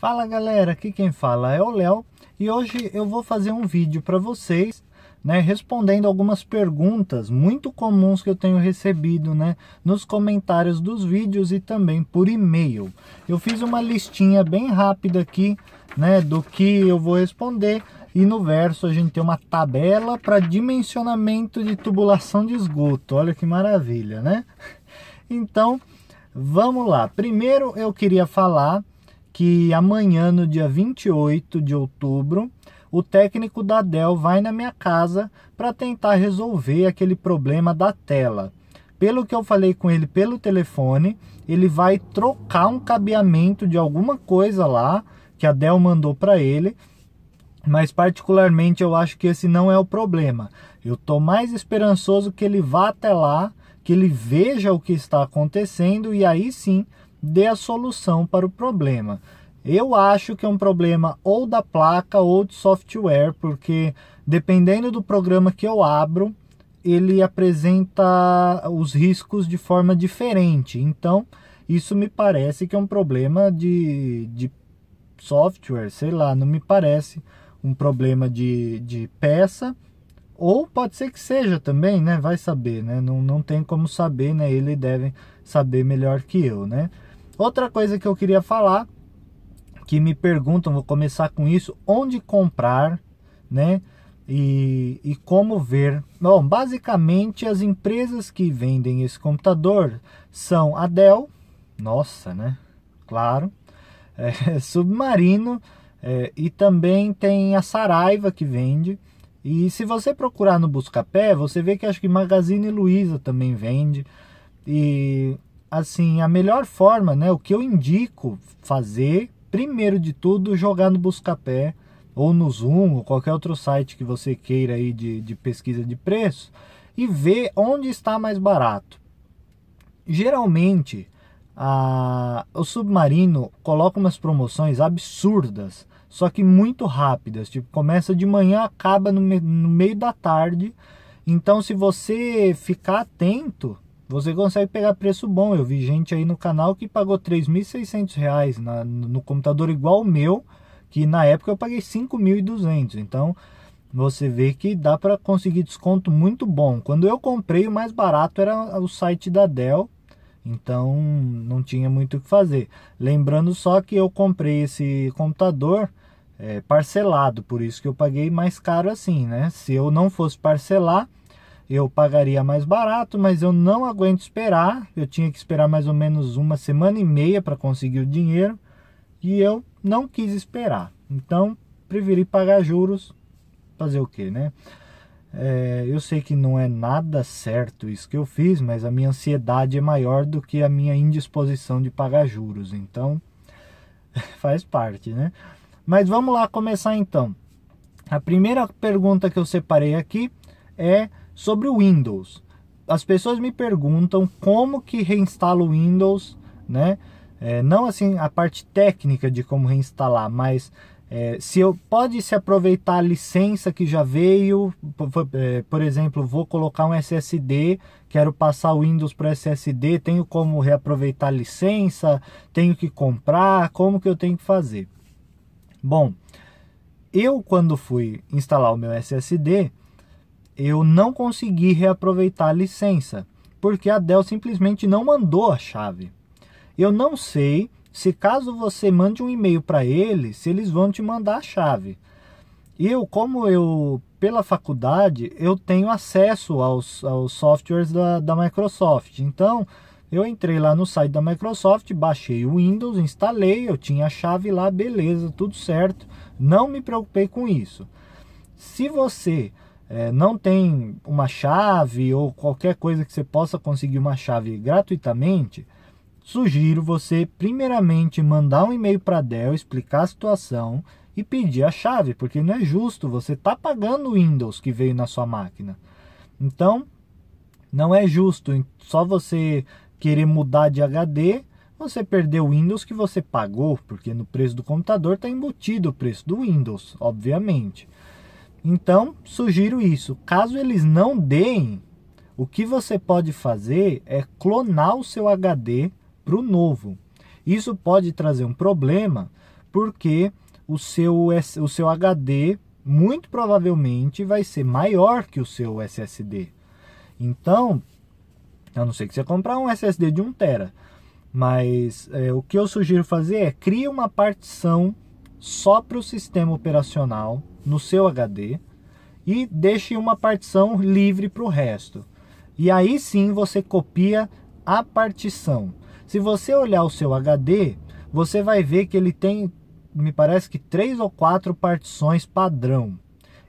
Fala galera, aqui quem fala é o Léo e hoje eu vou fazer um vídeo para vocês, né, respondendo algumas perguntas muito comuns que eu tenho recebido, né, nos comentários dos vídeos e também por e-mail. Eu fiz uma listinha bem rápida aqui, né, do que eu vou responder e no verso a gente tem uma tabela para dimensionamento de tubulação de esgoto. Olha que maravilha, né? Então, vamos lá. Primeiro eu queria falar que amanhã, no dia 28 de outubro, o técnico da Dell vai na minha casa para tentar resolver aquele problema da tela. Pelo que eu falei com ele pelo telefone, ele vai trocar um cabeamento de alguma coisa lá que a Dell mandou para ele. Mas particularmente eu acho que esse não é o problema. Eu tô mais esperançoso que ele vá até lá, que ele veja o que está acontecendo e aí sim dê a solução para o problema. Eu acho que é um problema ou da placa ou de software, porque dependendo do programa que eu abro, ele apresenta os riscos de forma diferente. Então, isso me parece que é um problema de, de software, sei lá, não me parece um problema de, de peça. Ou pode ser que seja também, né? Vai saber, né? Não, não tem como saber, né? Ele deve saber melhor que eu, né? Outra coisa que eu queria falar, que me perguntam, vou começar com isso, onde comprar, né? E, e como ver. Bom, basicamente as empresas que vendem esse computador são a Dell, nossa, né? Claro, é, Submarino é, e também tem a Saraiva que vende. E se você procurar no Buscapé, você vê que acho que Magazine Luiza também vende. E assim, a melhor forma, né, o que eu indico fazer, primeiro de tudo, jogar no Buscapé ou no Zoom ou qualquer outro site que você queira aí de, de pesquisa de preço e ver onde está mais barato. Geralmente, a, o Submarino coloca umas promoções absurdas, só que muito rápidas. Tipo, começa de manhã, acaba no, no meio da tarde. Então, se você ficar atento, você consegue pegar preço bom. Eu vi gente aí no canal que pagou R$ 3.600 na, no computador igual o meu, que na época eu paguei R$ 5.200. Então você vê que dá para conseguir desconto muito bom. Quando eu comprei, o mais barato era o site da Dell. Então não tinha muito o que fazer. Lembrando só que eu comprei esse computador é, parcelado, por isso que eu paguei mais caro assim, né? Se eu não fosse parcelar, eu pagaria mais barato, mas eu não aguento esperar. Eu tinha que esperar mais ou menos uma semana e meia para conseguir o dinheiro e eu não quis esperar. Então, preferi pagar juros. Fazer o que, né? É, eu sei que não é nada certo isso que eu fiz, mas a minha ansiedade é maior do que a minha indisposição de pagar juros. Então, faz parte, né? Mas vamos lá começar então. A primeira pergunta que eu separei aqui é Sobre o Windows, as pessoas me perguntam como que reinstalo o Windows, né? É, não assim a parte técnica de como reinstalar, mas é, se eu pode se aproveitar a licença que já veio, por, é, por exemplo, vou colocar um SSD, quero passar o Windows para SSD, tenho como reaproveitar a licença, tenho que comprar, como que eu tenho que fazer? Bom, eu quando fui instalar o meu SSD, eu não consegui reaproveitar a licença, porque a Dell simplesmente não mandou a chave. Eu não sei se caso você mande um e-mail para eles, se eles vão te mandar a chave. Eu, como eu, pela faculdade, eu tenho acesso aos, aos softwares da, da Microsoft. Então, eu entrei lá no site da Microsoft, baixei o Windows, instalei, eu tinha a chave lá, beleza, tudo certo. Não me preocupei com isso. Se você é, não tem uma chave ou qualquer coisa que você possa conseguir uma chave gratuitamente, sugiro você primeiramente mandar um e-mail para a Dell, explicar a situação e pedir a chave, porque não é justo, você está pagando o Windows que veio na sua máquina. Então, não é justo só você querer mudar de HD, você perdeu o Windows que você pagou, porque no preço do computador está embutido o preço do Windows, obviamente. Então, sugiro isso. Caso eles não deem, o que você pode fazer é clonar o seu HD para o novo. Isso pode trazer um problema, porque o seu, o seu HD muito provavelmente vai ser maior que o seu SSD. Então, a não ser que você comprar um SSD de 1 tera, mas é, o que eu sugiro fazer é criar uma partição só para o sistema operacional no seu HD e deixe uma partição livre para o resto. E aí sim você copia a partição. Se você olhar o seu HD, você vai ver que ele tem, me parece que três ou quatro partições padrão.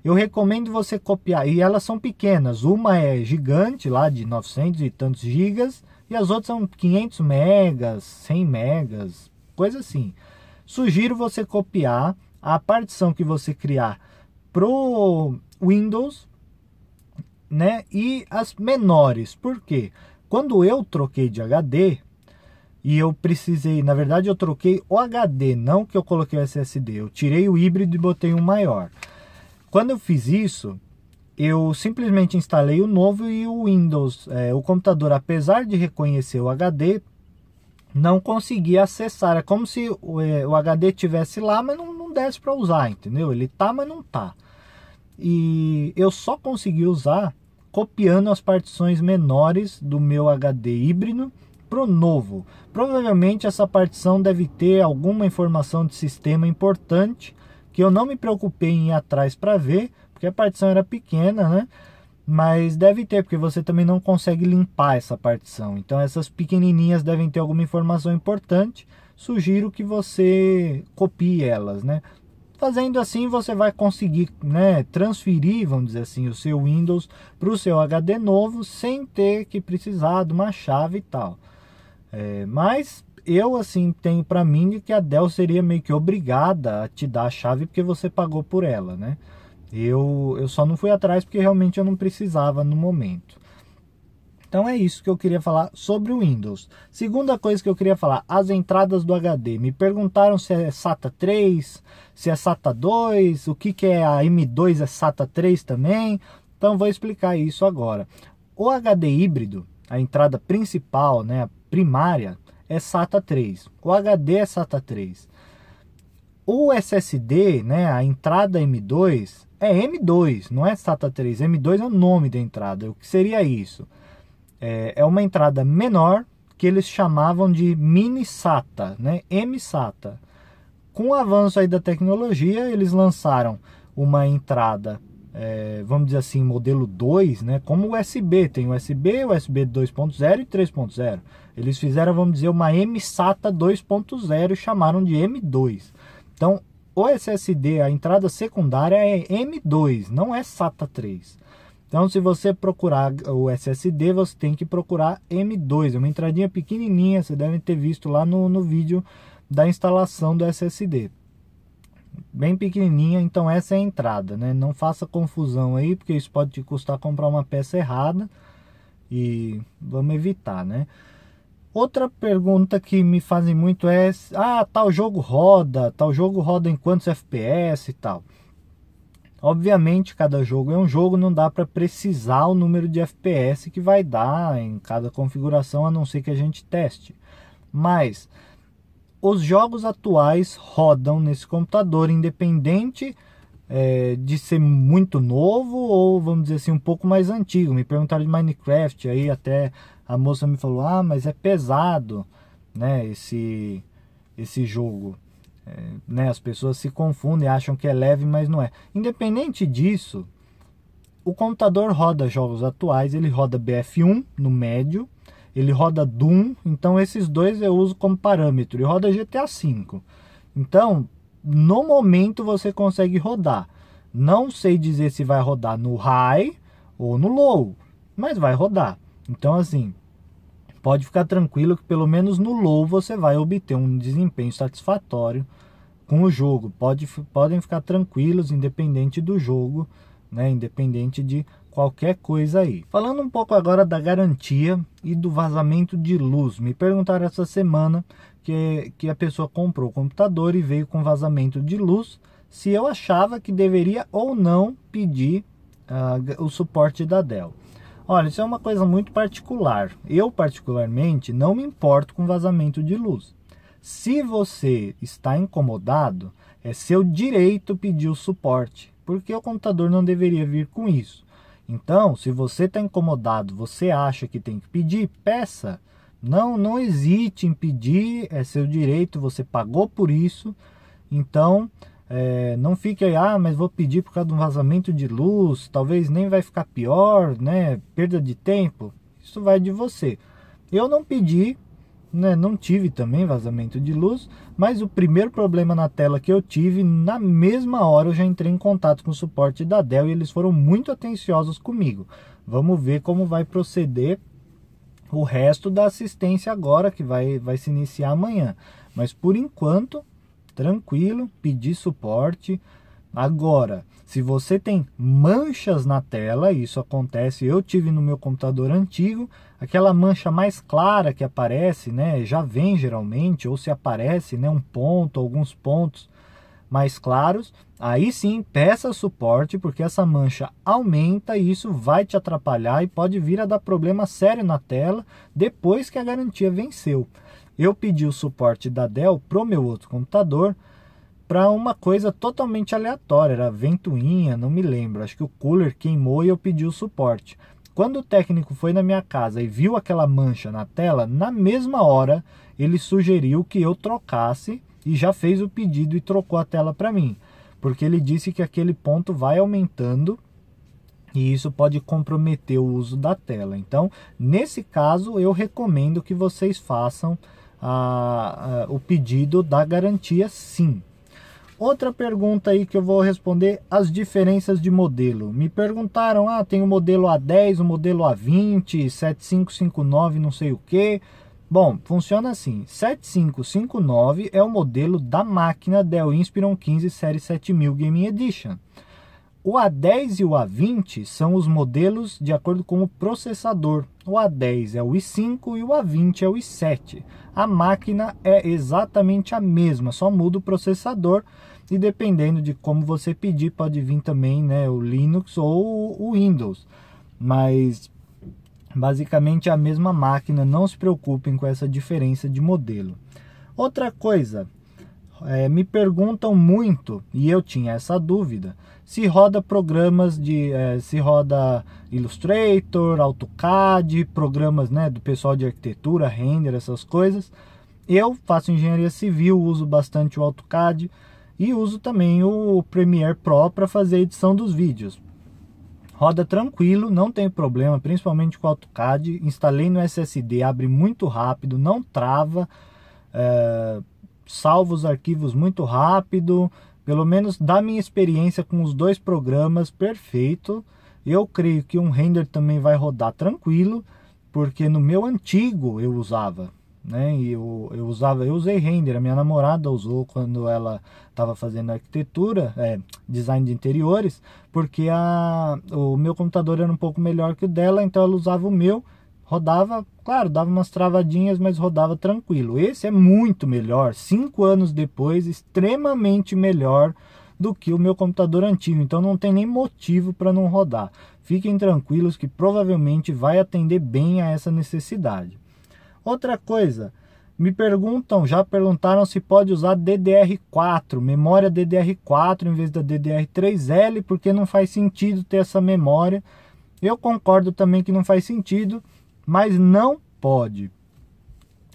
Eu recomendo você copiar, e elas são pequenas, uma é gigante, lá de 900 e tantos gigas, e as outras são 500 megas, 100 megas, coisa assim. Sugiro você copiar a partição que você criar pro Windows, né? E as menores. porque Quando eu troquei de HD e eu precisei, na verdade eu troquei o HD, não que eu coloquei o SSD. Eu tirei o híbrido e botei um maior. Quando eu fiz isso, eu simplesmente instalei o novo e o Windows, é, o computador, apesar de reconhecer o HD, não conseguia acessar. É como se o, é, o HD tivesse lá, mas não, não desse para usar, entendeu? Ele tá, mas não tá. E eu só consegui usar copiando as partições menores do meu HD híbrido pro novo. Provavelmente essa partição deve ter alguma informação de sistema importante que eu não me preocupei em ir atrás para ver, porque a partição era pequena, né? mas deve ter, porque você também não consegue limpar essa partição. Então essas pequenininhas devem ter alguma informação importante. Sugiro que você copie elas, né? Fazendo assim, você vai conseguir né, transferir, vamos dizer assim, o seu Windows para o seu HD novo sem ter que precisar de uma chave e tal. É, mas eu assim tenho para mim que a Dell seria meio que obrigada a te dar a chave porque você pagou por ela, né? Eu, eu só não fui atrás porque realmente eu não precisava no momento. Então é isso que eu queria falar sobre o Windows. Segunda coisa que eu queria falar, as entradas do HD. Me perguntaram se é SATA 3, se é SATA 2, o que, que é a M2 é SATA 3 também. Então vou explicar isso agora. O HD híbrido, a entrada principal, né, primária, é SATA 3. O HD é SATA 3. O SSD, né, a entrada M2, é M2, não é SATA 3. M2 é o nome da entrada. O que seria isso? É, é uma entrada menor que eles chamavam de mini SATA, né? M-SATA. Com o avanço aí da tecnologia, eles lançaram uma entrada, é, vamos dizer assim, modelo 2, né? Como USB, tem USB, USB 2.0 e 3.0. Eles fizeram, vamos dizer, uma M-SATA 2.0 e chamaram de M2. Então, o SSD, a entrada secundária é M2, não é SATA 3. Então, se você procurar o SSD, você tem que procurar M2, é uma entradinha pequenininha, você deve ter visto lá no, no vídeo da instalação do SSD. Bem pequenininha, então essa é a entrada, né? Não faça confusão aí, porque isso pode te custar comprar uma peça errada e vamos evitar, né? Outra pergunta que me fazem muito é: ah, tal jogo roda, tal jogo roda em quantos FPS e tal. Obviamente, cada jogo é um jogo, não dá para precisar o número de FPS que vai dar em cada configuração, a não ser que a gente teste. Mas os jogos atuais rodam nesse computador, independente é, de ser muito novo ou vamos dizer assim um pouco mais antigo. Me perguntaram de Minecraft aí até a moça me falou: "Ah, mas é pesado, né, esse esse jogo". É, né, as pessoas se confundem, acham que é leve, mas não é. Independente disso, o computador roda jogos atuais, ele roda BF1 no médio, ele roda Doom, então esses dois eu uso como parâmetro, e roda GTA V. Então, no momento você consegue rodar. Não sei dizer se vai rodar no high ou no low, mas vai rodar. Então, assim, pode ficar tranquilo que pelo menos no low você vai obter um desempenho satisfatório com o jogo. Pode, podem ficar tranquilos, independente do jogo, né? independente de qualquer coisa aí. Falando um pouco agora da garantia e do vazamento de luz. Me perguntaram essa semana que, que a pessoa comprou o computador e veio com vazamento de luz, se eu achava que deveria ou não pedir uh, o suporte da Dell. Olha, isso é uma coisa muito particular. Eu, particularmente, não me importo com vazamento de luz. Se você está incomodado, é seu direito pedir o suporte, porque o computador não deveria vir com isso. Então, se você está incomodado, você acha que tem que pedir, peça. Não, não hesite em pedir, é seu direito, você pagou por isso. Então, é, não fique aí, ah, mas vou pedir por causa de um vazamento de luz, talvez nem vai ficar pior, né? Perda de tempo. Isso vai de você. Eu não pedi, né? Não tive também vazamento de luz, mas o primeiro problema na tela que eu tive, na mesma hora eu já entrei em contato com o suporte da Dell e eles foram muito atenciosos comigo. Vamos ver como vai proceder o resto da assistência agora que vai, vai se iniciar amanhã. Mas por enquanto, tranquilo, pedir suporte. Agora, se você tem manchas na tela, isso acontece, eu tive no meu computador antigo, aquela mancha mais clara que aparece, né, já vem geralmente, ou se aparece, né, um ponto, alguns pontos mais claros, aí sim peça suporte, porque essa mancha aumenta e isso vai te atrapalhar e pode vir a dar problema sério na tela depois que a garantia venceu eu pedi o suporte da Dell pro meu outro computador para uma coisa totalmente aleatória, era ventoinha, não me lembro. Acho que o cooler queimou e eu pedi o suporte. Quando o técnico foi na minha casa e viu aquela mancha na tela, na mesma hora ele sugeriu que eu trocasse e já fez o pedido e trocou a tela para mim, porque ele disse que aquele ponto vai aumentando e isso pode comprometer o uso da tela. Então, nesse caso, eu recomendo que vocês façam a, a, o pedido da garantia sim. Outra pergunta aí que eu vou responder, as diferenças de modelo. Me perguntaram, ah, tem o modelo A10, o modelo A20, 7559, não sei o que. Bom, funciona assim, 7559 é o modelo da máquina Dell Inspiron 15 Série 7000 Gaming Edition. O A10 e o A20 são os modelos de acordo com o processador. O A10 é o i5 e o A20 é o i7. A máquina é exatamente a mesma, só muda o processador e dependendo de como você pedir pode vir também, né, o Linux ou o Windows. Mas basicamente é a mesma máquina, não se preocupem com essa diferença de modelo. Outra coisa, é, me perguntam muito, e eu tinha essa dúvida, se roda programas de é, se roda Illustrator, AutoCAD, programas né, do pessoal de arquitetura, render, essas coisas. Eu faço engenharia civil, uso bastante o AutoCAD e uso também o Premiere Pro para fazer a edição dos vídeos. Roda tranquilo, não tem problema, principalmente com o AutoCAD. Instalei no SSD, abre muito rápido, não trava, é, salva os arquivos muito rápido pelo menos da minha experiência com os dois programas, perfeito. Eu creio que um render também vai rodar tranquilo, porque no meu antigo eu usava, né? E eu, eu usava, eu usei render, a minha namorada usou quando ela estava fazendo arquitetura, é, design de interiores, porque a, o meu computador era um pouco melhor que o dela, então ela usava o meu rodava, claro, dava umas travadinhas, mas rodava tranquilo. Esse é muito melhor, cinco anos depois, extremamente melhor do que o meu computador antigo, então não tem nem motivo para não rodar. Fiquem tranquilos que provavelmente vai atender bem a essa necessidade. Outra coisa, me perguntam, já perguntaram se pode usar DDR4, memória DDR4 em vez da DDR3L, porque não faz sentido ter essa memória. Eu concordo também que não faz sentido, mas não pode.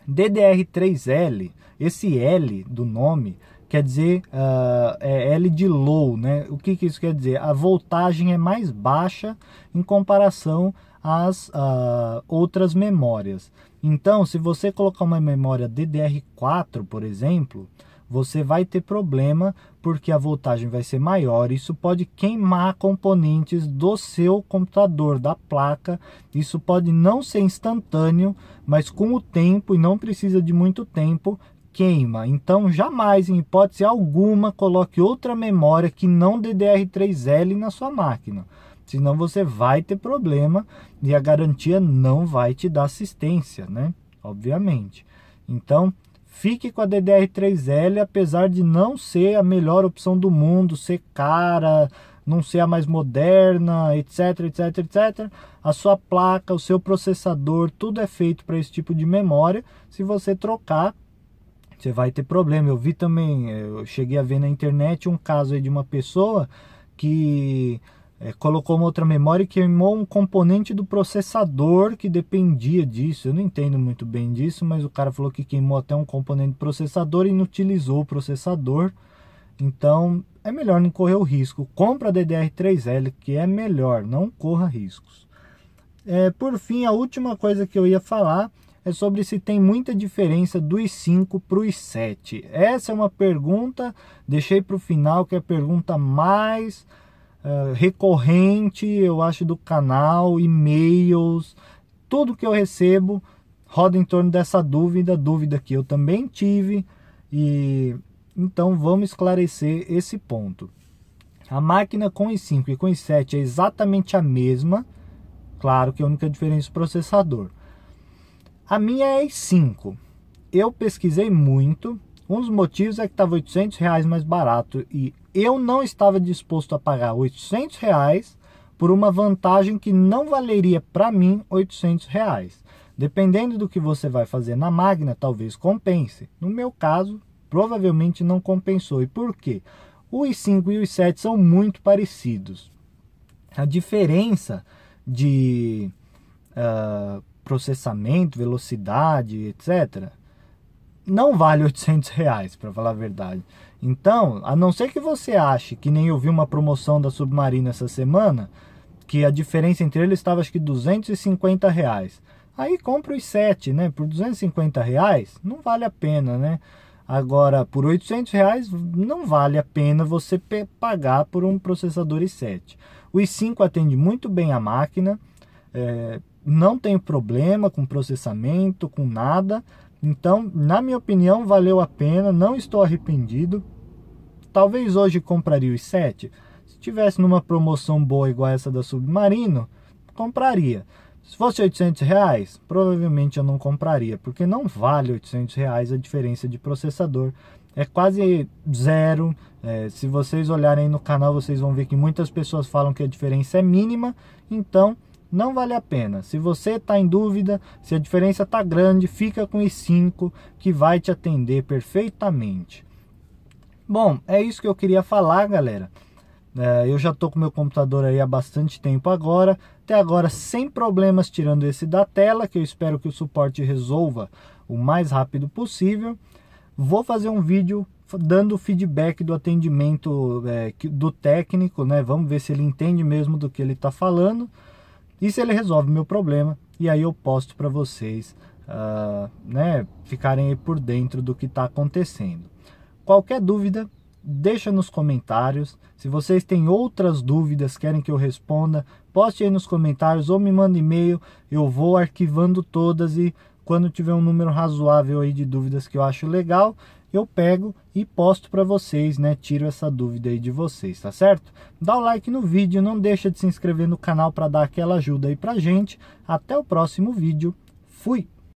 DDR3L, esse L do nome quer dizer uh, é L de low, né? O que, que isso quer dizer? A voltagem é mais baixa em comparação às uh, outras memórias. Então, se você colocar uma memória DDR4, por exemplo, você vai ter problema porque a voltagem vai ser maior. Isso pode queimar componentes do seu computador, da placa. Isso pode não ser instantâneo, mas com o tempo, e não precisa de muito tempo, queima. Então, jamais, em hipótese alguma, coloque outra memória que não DDR3L na sua máquina. Senão você vai ter problema e a garantia não vai te dar assistência, né? Obviamente. Então, Fique com a DDR3L, apesar de não ser a melhor opção do mundo, ser cara, não ser a mais moderna, etc, etc, etc. A sua placa, o seu processador, tudo é feito para esse tipo de memória. Se você trocar, você vai ter problema. Eu vi também, eu cheguei a ver na internet um caso de uma pessoa que é, colocou uma outra memória e queimou um componente do processador que dependia disso. Eu não entendo muito bem disso, mas o cara falou que queimou até um componente do processador e inutilizou o processador. Então é melhor não correr o risco. Compra DDR3L, que é melhor, não corra riscos. É, por fim, a última coisa que eu ia falar é sobre se tem muita diferença do i5 para o i7. Essa é uma pergunta, deixei para o final, que é a pergunta mais é, recorrente, eu acho, do canal, e-mails, tudo que eu recebo roda em torno dessa dúvida, dúvida que eu também tive, e então vamos esclarecer esse ponto. A máquina com i5 e com i7 é exatamente a mesma, claro que a única diferença é o processador. A minha é i5. Eu pesquisei muito, um dos motivos é que estava 800 reais mais barato e eu não estava disposto a pagar 800 reais por uma vantagem que não valeria para mim 800 reais. Dependendo do que você vai fazer na máquina, talvez compense. No meu caso, provavelmente não compensou. E por quê? O i5 e o i7 são muito parecidos. A diferença de uh, processamento, velocidade, etc., não vale 800 reais, para falar a verdade. Então, a não ser que você ache, que nem eu vi uma promoção da Submarino essa semana, que a diferença entre eles estava acho que 250 reais. Aí compra os 7, né? Por 250 reais não vale a pena, né? Agora, por 800 reais não vale a pena você pagar por um processador i7. O i5 atende muito bem a máquina, é, não tem problema com processamento, com nada. Então, na minha opinião, valeu a pena, não estou arrependido. Talvez hoje compraria os 7. Se tivesse numa promoção boa igual essa da Submarino, compraria. Se fosse 800 reais, provavelmente eu não compraria, porque não vale 800 reais a diferença de processador. É quase zero. É, se vocês olharem no canal, vocês vão ver que muitas pessoas falam que a diferença é mínima. Então, não vale a pena. Se você está em dúvida, se a diferença está grande, fica com o i 5 que vai te atender perfeitamente. Bom, é isso que eu queria falar, galera. É, eu já estou com meu computador aí há bastante tempo agora. Até agora, sem problemas, tirando esse da tela, que eu espero que o suporte resolva o mais rápido possível. Vou fazer um vídeo dando feedback do atendimento é, do técnico, né? Vamos ver se ele entende mesmo do que ele está falando. E se ele resolve meu problema, e aí eu posto para vocês uh, né, ficarem aí por dentro do que está acontecendo. Qualquer dúvida, deixa nos comentários. Se vocês têm outras dúvidas, querem que eu responda, poste aí nos comentários ou me manda e-mail. Eu vou arquivando todas e quando tiver um número razoável aí de dúvidas que eu acho legal, eu pego e posto para vocês, né? Tiro essa dúvida aí de vocês, tá certo? Dá o like no vídeo, não deixa de se inscrever no canal para dar aquela ajuda aí pra gente. Até o próximo vídeo. Fui!